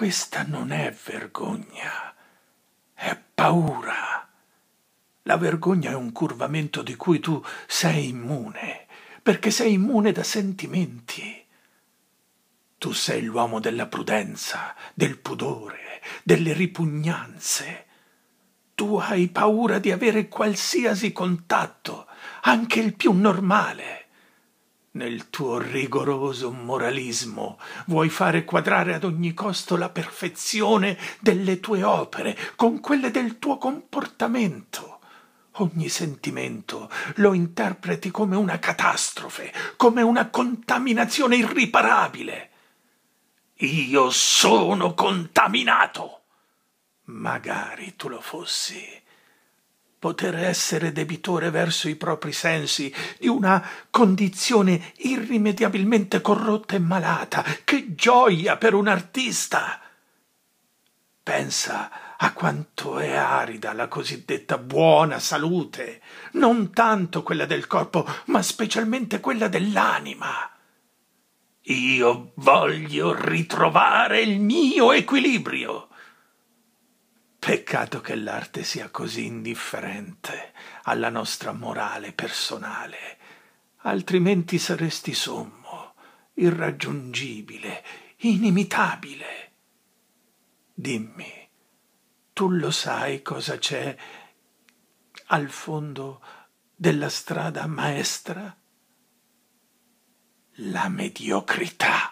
Questa non è vergogna, è paura. La vergogna è un curvamento di cui tu sei immune, perché sei immune da sentimenti. Tu sei l'uomo della prudenza, del pudore, delle ripugnanze. Tu hai paura di avere qualsiasi contatto, anche il più normale. Nel tuo rigoroso moralismo vuoi fare quadrare ad ogni costo la perfezione delle tue opere con quelle del tuo comportamento. Ogni sentimento lo interpreti come una catastrofe, come una contaminazione irriparabile. Io sono contaminato. Magari tu lo fossi poter essere debitore verso i propri sensi di una condizione irrimediabilmente corrotta e malata. Che gioia per un artista! Pensa a quanto è arida la cosiddetta buona salute, non tanto quella del corpo, ma specialmente quella dell'anima. Io voglio ritrovare il mio equilibrio. Peccato che l'arte sia così indifferente alla nostra morale personale, altrimenti saresti sommo, irraggiungibile, inimitabile. Dimmi, tu lo sai cosa c'è al fondo della strada maestra? La mediocrità.